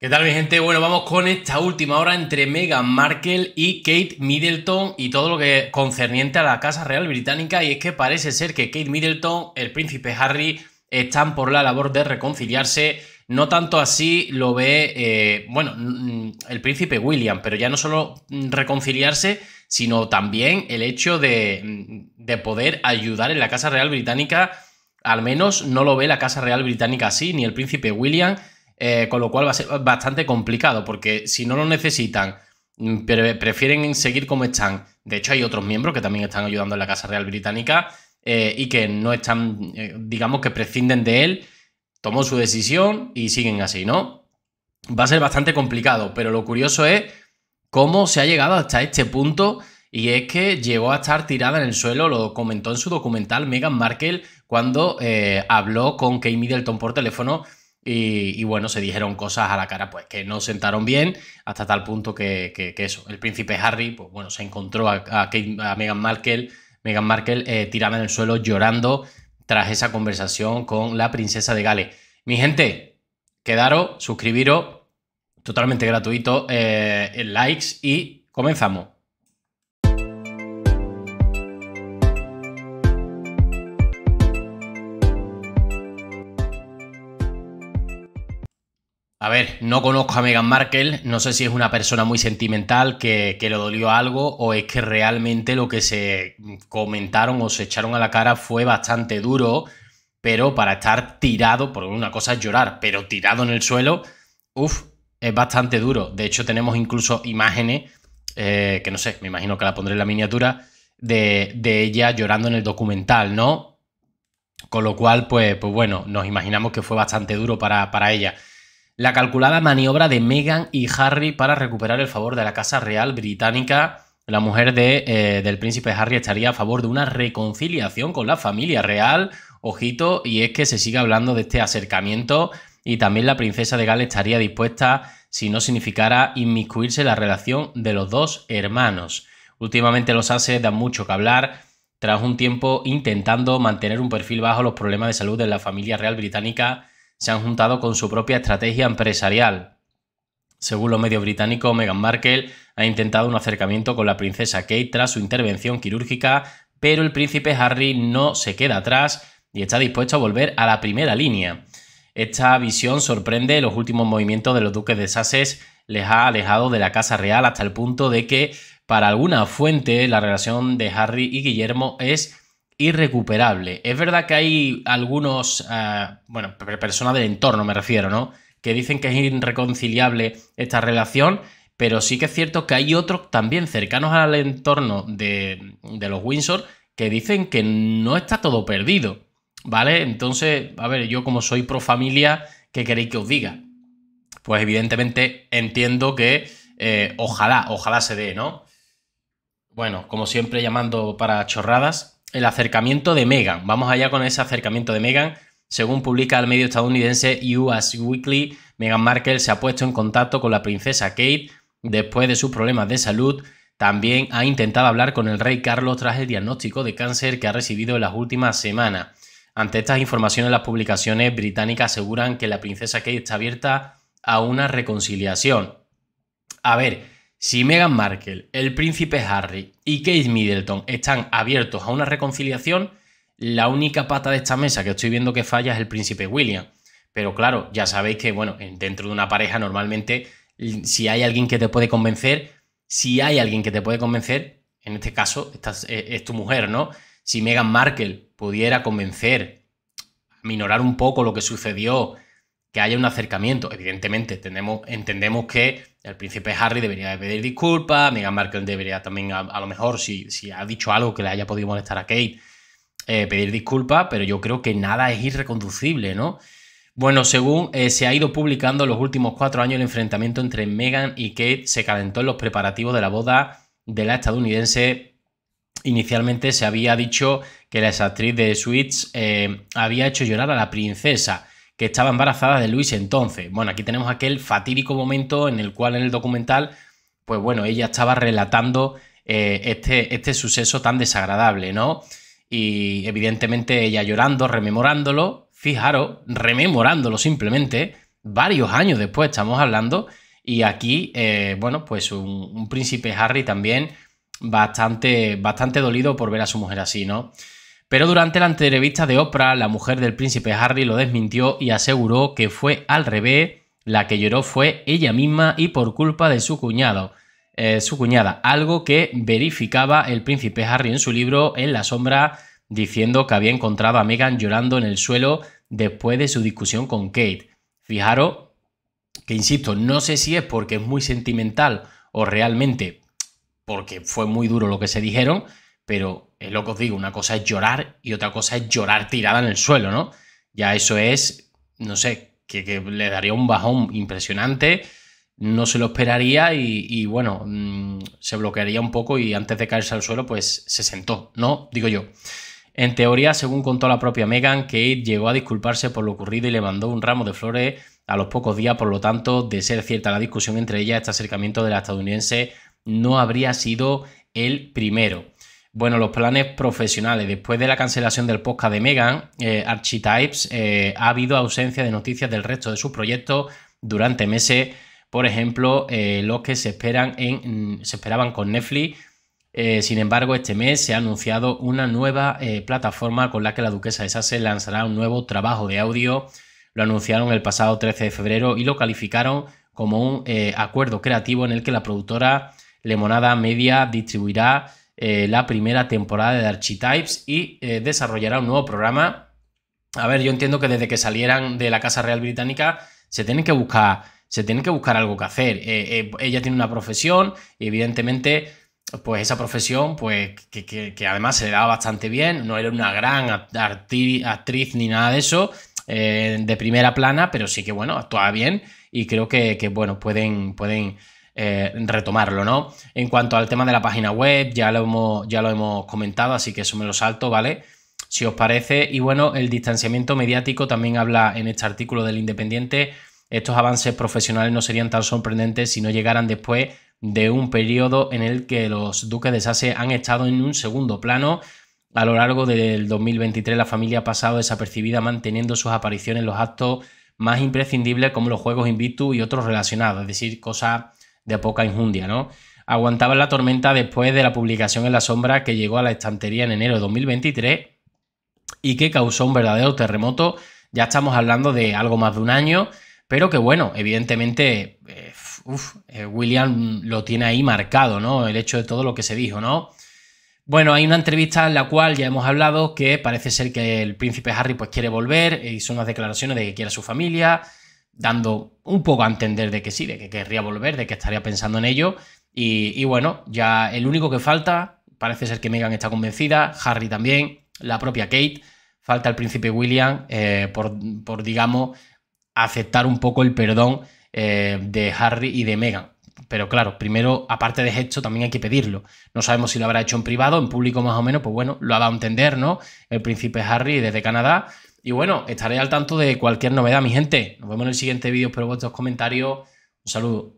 ¿Qué tal mi gente? Bueno, vamos con esta última hora entre Meghan Markle y Kate Middleton y todo lo que concerniente a la Casa Real Británica y es que parece ser que Kate Middleton, el príncipe Harry están por la labor de reconciliarse. No tanto así lo ve, eh, bueno, el príncipe William, pero ya no solo reconciliarse, sino también el hecho de, de poder ayudar en la Casa Real Británica. Al menos no lo ve la Casa Real Británica así, ni el príncipe William eh, con lo cual va a ser bastante complicado, porque si no lo necesitan, mm, prefieren seguir como están. De hecho, hay otros miembros que también están ayudando en la Casa Real Británica eh, y que no están, eh, digamos que prescinden de él, tomó su decisión y siguen así, ¿no? Va a ser bastante complicado, pero lo curioso es cómo se ha llegado hasta este punto y es que llegó a estar tirada en el suelo, lo comentó en su documental Meghan Markle cuando habló con Kate Middleton por teléfono y, bueno, se dijeron cosas a la cara pues que no sentaron bien, hasta tal punto que, eso, el príncipe Harry, pues bueno, se encontró a, Meghan Markle, Meghan Markle eh, tirada en el suelo llorando tras esa conversación con la princesa de Gales. Mi gente, quedaros, suscribiros, totalmente gratuito, eh, likes y comenzamos. A ver, no conozco a Meghan Markle, no sé si es una persona muy sentimental que, le dolió algo o es que realmente lo que se comentaron o se echaron a la cara fue bastante duro, pero para estar tirado, por una cosa es llorar, pero tirado en el suelo, uff, es bastante duro. De hecho, tenemos incluso imágenes, eh, que no sé, me imagino que la pondré en la miniatura, de, ella llorando en el documental, ¿no? Con lo cual, pues, pues bueno, nos imaginamos que fue bastante duro para ella la calculada maniobra de Meghan y Harry para recuperar el favor de la Casa Real Británica. La mujer de, eh, del príncipe Harry estaría a favor de una reconciliación con la familia real. Ojito, y es que se sigue hablando de este acercamiento y también la princesa de Gales estaría dispuesta si no significara inmiscuirse la relación de los dos hermanos. Últimamente los ases dan mucho que hablar tras un tiempo intentando mantener un perfil bajo los problemas de salud de la familia real británica se han juntado con su propia estrategia empresarial. Según los medios británicos, Meghan Markle ha intentado un acercamiento con la princesa Kate tras su intervención quirúrgica, pero el príncipe Harry no se queda atrás y está dispuesto a volver a la primera línea. Esta visión sorprende los últimos movimientos de los duques de Sussex, les ha alejado de la Casa Real hasta el punto de que, para alguna fuente, la relación de Harry y Guillermo es irrecuperable. Es verdad que hay algunos, eh, bueno, personas del entorno me refiero, ¿no? Que dicen que es irreconciliable esta relación, pero sí que es cierto que hay otros también cercanos al entorno de, los Windsor que dicen que no está todo perdido, ¿vale? Entonces, a ver, yo como soy pro familia, ¿qué queréis que os diga? Pues evidentemente entiendo que eh, ojalá, ojalá se dé, ¿no? Bueno, como siempre llamando para chorradas, el acercamiento de Megan. Vamos allá con ese acercamiento de Megan. Según publica el medio estadounidense US Weekly, Meghan Markle se ha puesto en contacto con la princesa Kate después de sus problemas de salud. También ha intentado hablar con el rey Carlos tras el diagnóstico de cáncer que ha recibido en las últimas semanas. Ante estas informaciones, las publicaciones británicas aseguran que la princesa Kate está abierta a una reconciliación. A ver, si Meghan Markle, el príncipe Harry y Kate Middleton están abiertos a una reconciliación, la única pata de esta mesa que estoy viendo que falla es el príncipe William. Pero claro, ya sabéis que, bueno, dentro de una pareja normalmente, si hay alguien que te puede convencer, si hay alguien que te puede convencer, en este caso es, eh, es tu mujer, ¿no? Si Meghan Markle pudiera convencer, minorar un poco lo que sucedió que haya un acercamiento. Evidentemente, entendemos, que el príncipe Harry debería pedir disculpas, Meghan Markle debería también, a, lo mejor, si, ha dicho algo que le haya podido molestar a Kate, eh, pedir disculpas, pero yo creo que nada es irreconducible, ¿no? Bueno, según eh, se ha ido publicando en los últimos cuatro años, el enfrentamiento entre Meghan y Kate se calentó en los preparativos de la boda de la estadounidense. Inicialmente se había dicho que la actriz de Switch eh, había hecho llorar a la princesa que estaba embarazada de Luis entonces. Bueno, aquí tenemos aquel fatídico momento en el cual en el documental, pues bueno, ella estaba relatando eh, este, este suceso tan desagradable, ¿no? Y evidentemente ella llorando, rememorándolo, fijaros, rememorándolo simplemente, varios años después estamos hablando, y aquí, eh, bueno, pues un, un príncipe Harry también bastante, bastante dolido por ver a su mujer así, ¿no? Pero durante la entrevista de Oprah, la mujer del príncipe Harry lo desmintió y aseguró que fue al revés, la que lloró fue ella misma y por culpa de su cuñado. Eh, su cuñada, algo que verificaba el príncipe Harry en su libro En la sombra, diciendo que había encontrado a Meghan llorando en el suelo después de su discusión con Kate. Fijaros que, insisto, no sé si es porque es muy sentimental o realmente porque fue muy duro lo que se dijeron, pero es lo que os digo, una cosa es llorar y otra cosa es llorar tirada en el suelo, ¿no? Ya eso es, no sé, que, le daría un bajón impresionante, no se lo esperaría y, bueno, mm, se bloquearía un poco y antes de caerse al suelo, pues se sentó, ¿no? Digo yo. En teoría, según contó la propia Megan, Kate llegó a disculparse por lo ocurrido y le mandó un ramo de flores a los pocos días, por lo tanto, de ser cierta la discusión entre ellas, este acercamiento de la estadounidense no habría sido el primero. Bueno, los planes profesionales. Después de la cancelación del podcast de Megan, eh, Archetypes eh, ha habido ausencia de noticias del resto de sus proyectos durante meses. Por ejemplo, eh, los que se, esperan mm, se esperaban con Netflix. sin embargo, este mes se ha anunciado una nueva plataforma con la que la duquesa de Sasse lanzará un nuevo trabajo de audio. Lo anunciaron el pasado 13 de febrero y lo calificaron como un acuerdo creativo en el que la productora Lemonada Media distribuirá eh, la primera temporada de Archetypes y eh, desarrollará un nuevo programa. A ver, yo entiendo que desde que salieran de la Casa Real Británica se tienen que buscar, se que buscar algo que hacer. Eh, ella tiene una profesión evidentemente pues esa profesión, pues que, además se le daba bastante bien, no era una gran actriz, ni nada de eso, de primera plana, pero sí que bueno, actuaba bien y creo que, bueno, pueden, pueden eh, retomarlo, ¿no? En cuanto al tema de la página web, ya lo, hemos, ya lo hemos comentado, así que eso me lo salto, ¿vale? Si os parece, y bueno, el distanciamiento mediático también habla en este artículo del Independiente, estos avances profesionales no serían tan sorprendentes si no llegaran después de un periodo en el que los duques de Sase han estado en un segundo plano. A lo largo del 2023 la familia ha pasado desapercibida manteniendo sus apariciones en los actos más imprescindibles como los juegos Invictus y otros relacionados, es decir, cosas de poca injundia, ¿no? Aguantaba la tormenta después de la publicación en la sombra que llegó a la estantería en enero de 2023 y que causó un verdadero terremoto. Ya estamos hablando de algo más de un año, pero que bueno, evidentemente, eh, eh, William lo tiene ahí marcado, ¿no? El hecho de todo lo que se dijo, ¿no? Bueno, hay una entrevista en la cual ya hemos hablado que parece ser que el príncipe Harry pues quiere volver, hizo eh, unas declaraciones de que quiere a su familia, dando un poco a entender de que sí, de que querría volver, de que estaría pensando en ello. Y, bueno, ya el único que falta, parece ser que Megan está convencida, Harry también, la propia Kate, falta el príncipe William eh, por, digamos, aceptar un poco el perdón eh, de Harry y de Meghan Pero claro, primero, aparte de esto, también hay que pedirlo. No sabemos si lo habrá hecho en privado, en público más o menos, pues bueno, lo ha dado a entender, ¿no? El príncipe Harry desde Canadá. Y bueno, estaré al tanto de cualquier novedad, mi gente. Nos vemos en el siguiente vídeo. Espero vuestros comentarios. Un saludo.